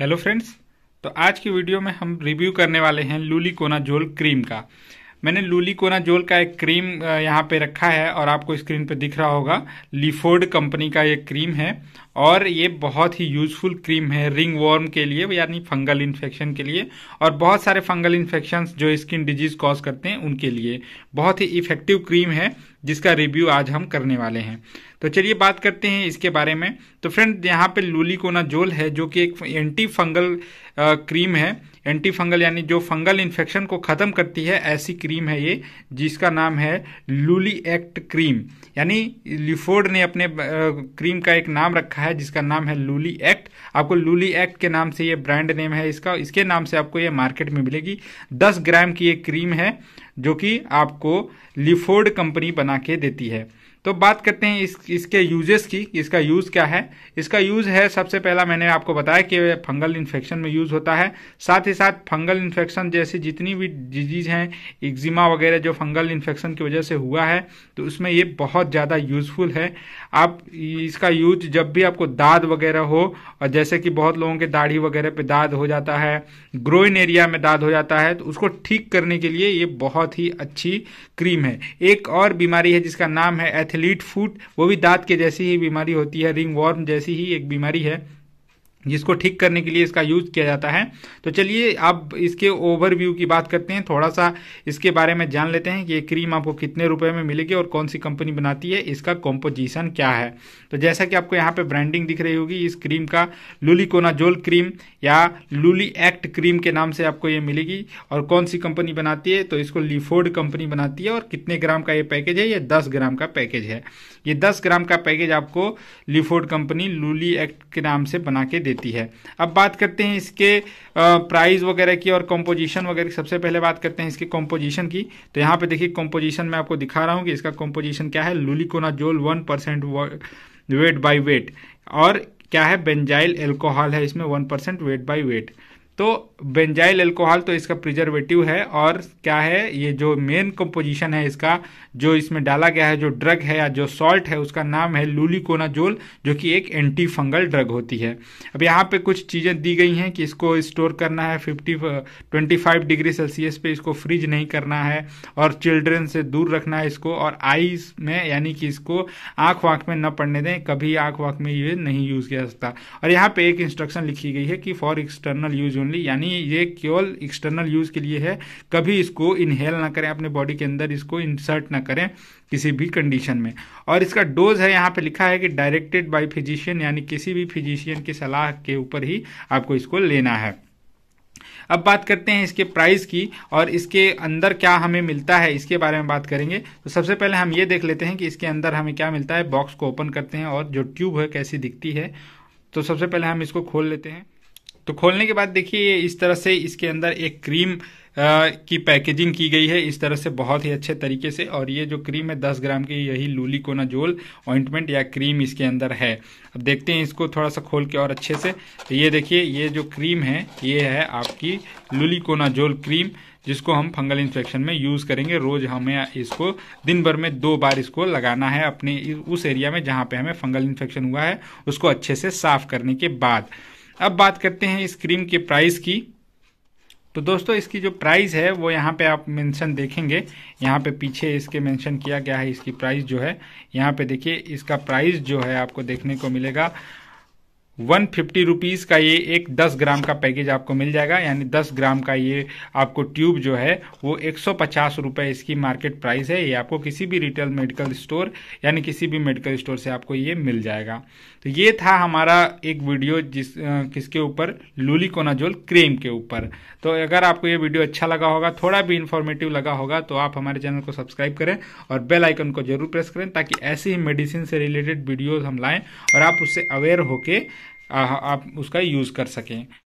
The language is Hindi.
हेलो फ्रेंड्स तो आज की वीडियो में हम रिव्यू करने वाले हैं लूली कोना जोल क्रीम का मैंने लूली कोना जोल का एक क्रीम यहाँ पे रखा है और आपको स्क्रीन पे दिख रहा होगा लिफोर्ड कंपनी का ये क्रीम है और ये बहुत ही यूजफुल क्रीम है रिंग वॉर्म के लिए यानी फंगल इन्फेक्शन के लिए और बहुत सारे फंगल इन्फेक्शन जो स्किन डिजीज कॉज करते हैं उनके लिए बहुत ही इफेक्टिव क्रीम है जिसका रिव्यू आज हम करने वाले हैं तो चलिए बात करते हैं इसके बारे में तो फ्रेंड यहाँ पे जोल है जो कि एक एंटी फंगल क्रीम है एंटी फंगल यानी जो फंगल इन्फेक्शन को ख़त्म करती है ऐसी क्रीम है ये जिसका नाम है लूली एक्ट क्रीम यानी लिफोर्ड ने अपने क्रीम का एक नाम रखा है है जिसका नाम है लूली एक्ट आपको लूली एक्ट के नाम से ये ब्रांड नेम है इसका इसके नाम से आपको ये मार्केट में मिलेगी दस ग्राम की ये क्रीम है जो कि आपको लिफोर्ड कंपनी बना के देती है तो बात करते हैं इस इसके यूजेस की इसका यूज़ क्या है इसका यूज़ है सबसे पहला मैंने आपको बताया कि फंगल इन्फेक्शन में यूज़ होता है साथ ही साथ फंगल इन्फेक्शन जैसे जितनी भी डिजीज हैं एक्जिमा वगैरह जो फंगल इन्फेक्शन की वजह से हुआ है तो उसमें ये बहुत ज़्यादा यूज़फुल है आप इसका यूज जब भी आपको दाद वगैरह हो और जैसे कि बहुत लोगों के दाढ़ी वगैरह पे दाद हो जाता है ग्रोइन एरिया में दाद हो जाता है तो उसको ठीक करने के लिए ये बहुत ही अच्छी क्रीम है एक और बीमारी है जिसका नाम है एथिल एथलीट फूट वो भी दांत के जैसी ही बीमारी होती है रिंग वॉर्म जैसी ही एक बीमारी है जिसको ठीक करने के लिए इसका यूज किया जाता है तो चलिए अब इसके ओवरव्यू की बात करते हैं थोड़ा सा इसके बारे में जान लेते हैं कि ये क्रीम आपको कितने रुपए में मिलेगी और कौन सी कंपनी बनाती है इसका कॉम्पोजिशन क्या है तो जैसा कि आपको यहाँ पे ब्रांडिंग दिख रही होगी इस क्रीम का कोनाजोल क्रीम या लूली एक्ट क्रीम के नाम से आपको ये मिलेगी और कौन सी कंपनी बनाती है तो इसको लिफोर्ड कंपनी बनाती है और कितने ग्राम का ये पैकेज है ये दस ग्राम का पैकेज है ये दस ग्राम का पैकेज आपको लिफोर्ड कंपनी लूली एक्ट के नाम से बना के देती है अब बात करते हैं इसके प्राइस वगैरह की और कंपोजिशन वगैरह सबसे पहले बात करते हैं इसके कंपोजिशन की तो यहाँ पे देखिए कंपोजिशन मैं आपको दिखा रहा हूँ कि इसका कंपोजिशन क्या है luliconazole one percent weight by weight और क्या है बेंजाइल एल्कोहल है इसमें वन वेट बाई वेट तो बेंजाइल एल्कोहल तो इसका प्रिजर्वेटिव है और क्या है ये जो मेन कंपोजिशन है इसका जो इसमें डाला गया है जो ड्रग है या जो सॉल्ट है उसका नाम है लूलिकोनाजोल जो कि एक एंटी फंगल ड्रग होती है अब यहाँ पे कुछ चीज़ें दी गई हैं कि इसको स्टोर करना है fifty twenty five degree Celsius पे इसको फ्रीज नहीं करना है और चिल्ड्रेन से दूर रखना है इसको और आईज में यानी कि इसको आँख वाँख में न पड़ने दें कभी आँख वाँख में ये नहीं यूज़ किया जा सकता और यहाँ पर एक इंस्ट्रक्शन लिखी गई है कि फॉर एक्सटर्नल यूज ओनली यानी यानी ये केवल एक्सटर्नल यूज के लिए है कभी इसको इनहेल ना करें अपने बॉडी के अंदर इसको इंसर्ट ना करें किसी भी कंडीशन में और इसका डोज है यहाँ पे लिखा है कि डायरेक्टेड बाय फिजिशियन यानी किसी भी फिजिशियन की सलाह के ऊपर ही आपको इसको लेना है अब बात करते हैं इसके प्राइस की और इसके अंदर क्या हमें मिलता है इसके बारे में बात करेंगे तो सबसे पहले हम ये देख लेते हैं कि इसके अंदर हमें क्या मिलता है बॉक्स को ओपन करते हैं और जो ट्यूब है कैसी दिखती है तो सबसे पहले हम इसको खोल लेते हैं तो खोलने के बाद देखिए इस तरह से इसके अंदर एक क्रीम की पैकेजिंग की गई है इस तरह से बहुत ही अच्छे तरीके से और ये जो क्रीम है 10 ग्राम की यही जोल ऑइंटमेंट या क्रीम इसके अंदर है अब देखते हैं इसको थोड़ा सा खोल के और अच्छे से तो ये देखिए ये जो क्रीम है ये है आपकी जोल क्रीम जिसको हम फंगल इन्फेक्शन में यूज़ करेंगे रोज़ हमें इसको दिन भर में दो बार इसको लगाना है अपने उस एरिया में जहाँ पर हमें फंगल इन्फेक्शन हुआ है उसको अच्छे से साफ करने के बाद अब बात करते हैं इस क्रीम के प्राइस की तो दोस्तों इसकी जो प्राइस है वो यहाँ पे आप मेंशन देखेंगे यहाँ पे पीछे इसके मेंशन किया गया है इसकी प्राइस जो है यहाँ पे देखिए इसका प्राइस जो है आपको देखने को मिलेगा वन फिफ्टी रुपीज़ का ये एक दस ग्राम का पैकेज आपको मिल जाएगा यानी दस ग्राम का ये आपको ट्यूब जो है वो एक सौ पचास रुपये इसकी मार्केट प्राइस है ये आपको किसी भी रिटेल मेडिकल स्टोर यानी किसी भी मेडिकल स्टोर से आपको ये मिल जाएगा तो ये था हमारा एक वीडियो जिस किसके ऊपर लूलिकोनाजोल क्रीम के ऊपर तो अगर आपको ये वीडियो अच्छा लगा होगा थोड़ा भी इन्फॉर्मेटिव लगा होगा तो आप हमारे चैनल को सब्सक्राइब करें और बेल आइकन को जरूर प्रेस करें ताकि ऐसी ही मेडिसिन से रिलेटेड वीडियोज़ हम लाएँ और आप उससे अवेयर होकर आप उसका यूज़ कर सकें